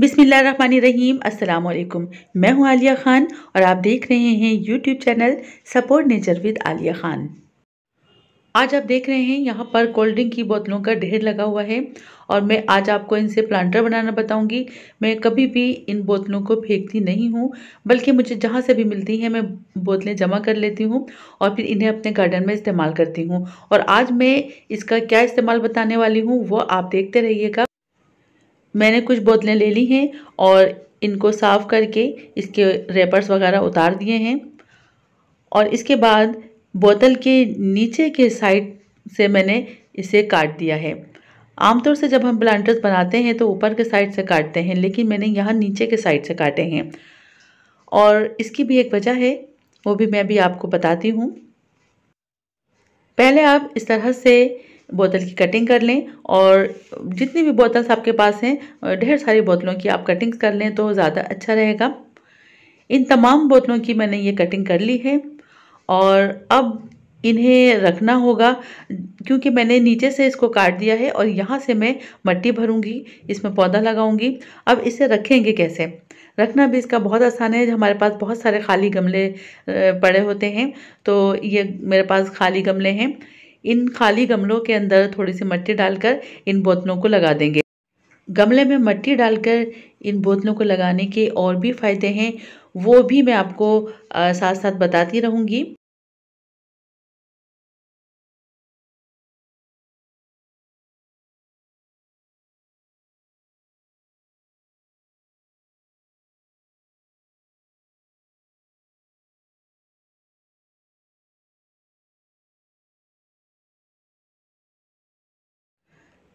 बिसमीम अल्लाम मैं हूं आलिया ख़ान और आप देख रहे हैं YouTube channel support nature with Alia Khan आज आप देख रहे हैं यहाँ पर कोल्ड ड्रिंक की बोतलों का ढेर लगा हुआ है और मैं आज आपको इनसे प्लांटर बनाना बताऊंगी मैं कभी भी इन बोतलों को फेंकती नहीं हूँ बल्कि मुझे जहाँ से भी मिलती हैं मैं बोतलें जमा कर लेती हूँ और फिर इन्हें अपने गार्डन में इस्तेमाल करती हूँ और आज मैं इसका क्या इस्तेमाल बताने वाली हूँ वो आप देखते रहिएगा मैंने कुछ बोतलें ले ली हैं और इनको साफ़ करके इसके रेपर्स वगैरह उतार दिए हैं और इसके बाद बोतल के नीचे के साइड से मैंने इसे काट दिया है आमतौर से जब हम प्लांटर्स बनाते हैं तो ऊपर के साइड से काटते हैं लेकिन मैंने यहाँ नीचे के साइड से काटे हैं और इसकी भी एक वजह है वो भी मैं भी आपको बताती हूँ पहले आप इस तरह से बोतल की कटिंग कर लें और जितनी भी बोतल्स आपके पास हैं ढेर सारी बोतलों की आप कटिंग कर लें तो ज़्यादा अच्छा रहेगा इन तमाम बोतलों की मैंने ये कटिंग कर ली है और अब इन्हें रखना होगा क्योंकि मैंने नीचे से इसको काट दिया है और यहाँ से मैं मट्टी भरूंगी इसमें पौधा लगाऊंगी अब इसे रखेंगे कैसे रखना भी इसका बहुत आसान है हमारे पास बहुत सारे खाली गमले पड़े होते हैं तो ये मेरे पास खाली गमले हैं इन खाली गमलों के अंदर थोड़ी सी मट्टी डालकर इन बोतलों को लगा देंगे गमले में मट्टी डालकर इन बोतलों को लगाने के और भी फ़ायदे हैं वो भी मैं आपको आ, साथ साथ बताती रहूँगी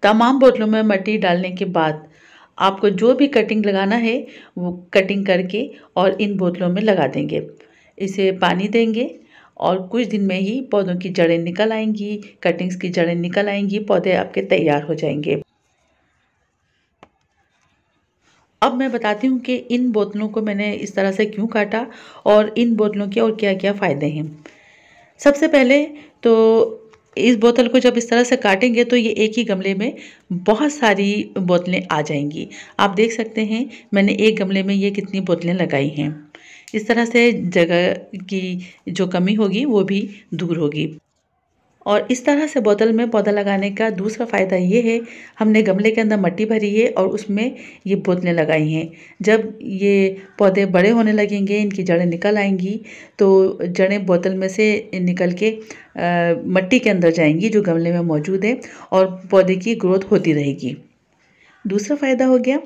तमाम बोतलों में मट्टी डालने के बाद आपको जो भी कटिंग लगाना है वो कटिंग करके और इन बोतलों में लगा देंगे इसे पानी देंगे और कुछ दिन में ही पौधों की जड़ें निकल आएंगी कटिंग्स की जड़ें निकल आएंगी पौधे आपके तैयार हो जाएंगे अब मैं बताती हूँ कि इन बोतलों को मैंने इस तरह से क्यों काटा और इन बोतलों के और क्या क्या फ़ायदे हैं सबसे पहले तो इस बोतल को जब इस तरह से काटेंगे तो ये एक ही गमले में बहुत सारी बोतलें आ जाएंगी आप देख सकते हैं मैंने एक गमले में ये कितनी बोतलें लगाई हैं इस तरह से जगह की जो कमी होगी वो भी दूर होगी और इस तरह से बोतल में पौधा लगाने का दूसरा फ़ायदा ये है हमने गमले के अंदर मट्टी भरी है और उसमें ये बोतलें लगाई हैं जब ये पौधे बड़े होने लगेंगे इनकी जड़ें निकल आएंगी तो जड़ें बोतल में से निकल के आ, मट्टी के अंदर जाएंगी जो गमले में मौजूद है और पौधे की ग्रोथ होती रहेगी दूसरा फ़ायदा हो गया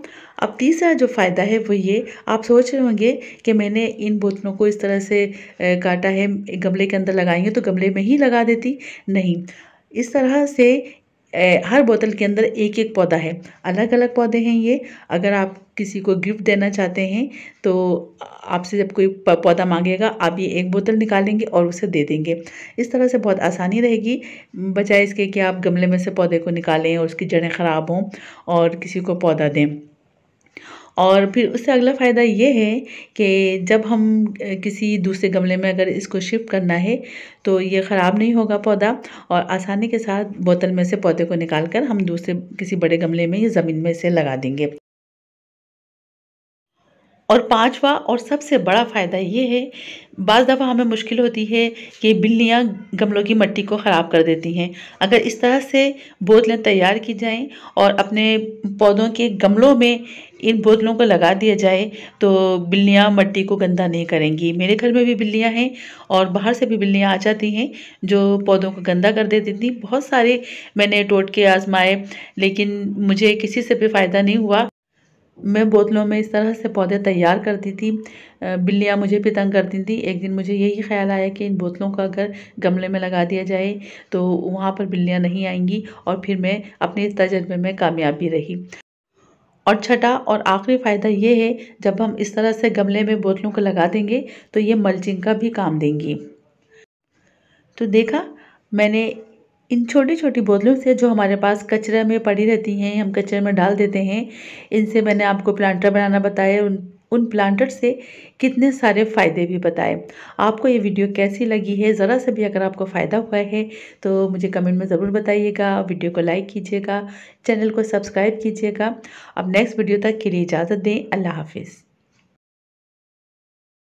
अब तीसरा जो फ़ायदा है वो ये आप सोच रहे होंगे कि मैंने इन बोतलों को इस तरह से काटा है गमले के अंदर लगाएंगे तो गमले में ही लगा देती नहीं इस तरह से हर बोतल के अंदर एक एक पौधा है अलग अलग पौधे हैं ये अगर आप किसी को गिफ्ट देना चाहते हैं तो आपसे जब कोई पौधा मांगेगा आप ये एक बोतल निकालेंगे और उसे दे देंगे इस तरह से बहुत आसानी रहेगी बजाय इसके कि आप गमले में से पौधे को निकालें और उसकी जड़ें ख़राब हों और किसी को पौधा दें और फिर उससे अगला फ़ायदा ये है कि जब हम किसी दूसरे गमले में अगर इसको शिफ्ट करना है तो ये ख़राब नहीं होगा पौधा और आसानी के साथ बोतल में से पौधे को निकाल कर हम दूसरे किसी बड़े गमले में या ज़मीन में इसे लगा देंगे और पांचवा और सबसे बड़ा फ़ायदा ये है बज़ दफ़ा हमें मुश्किल होती है कि बिल्लियाँ गमलों की मिट्टी को ख़राब कर देती हैं अगर इस तरह से बोतलें तैयार की जाएं और अपने पौधों के गमलों में इन बोतलों को लगा दिया जाए तो बिल्लियाँ मिट्टी को गंदा नहीं करेंगी मेरे घर में भी बिल्लियाँ हैं और बाहर से भी बिल्लियाँ आ जाती हैं जो पौधों को गंदा कर देती थी बहुत सारे मैंने टोटके आजमाए लेकिन मुझे किसी से भी फ़ायदा नहीं हुआ मैं बोतलों में इस तरह से पौधे तैयार करती थी बिल्लियाँ मुझे भी तंग करती थी एक दिन मुझे यही ख्याल आया कि इन बोतलों का अगर गमले में लगा दिया जाए तो वहाँ पर बिल्लियाँ नहीं आएंगी और फिर मैं अपने इस तजर्बे में कामयाब भी रही और छठा और आखिरी फ़ायदा ये है जब हम इस तरह से गमले में बोतलों को लगा देंगे तो ये मल्चिंग का भी काम देंगी तो देखा मैंने इन छोटी छोटी बोतलों से जो हमारे पास कचरे में पड़ी रहती हैं हम कचरे में डाल देते हैं इनसे मैंने आपको प्लांटर बनाना बताया उन उन प्लांटर से कितने सारे फ़ायदे भी बताए आपको ये वीडियो कैसी लगी है ज़रा से भी अगर आपको फ़ायदा हुआ है तो मुझे कमेंट में ज़रूर बताइएगा वीडियो को लाइक कीजिएगा चैनल को सब्सक्राइब कीजिएगा अब नेक्स्ट वीडियो तक के लिए इजाज़त दें अल्लाह हाफिज़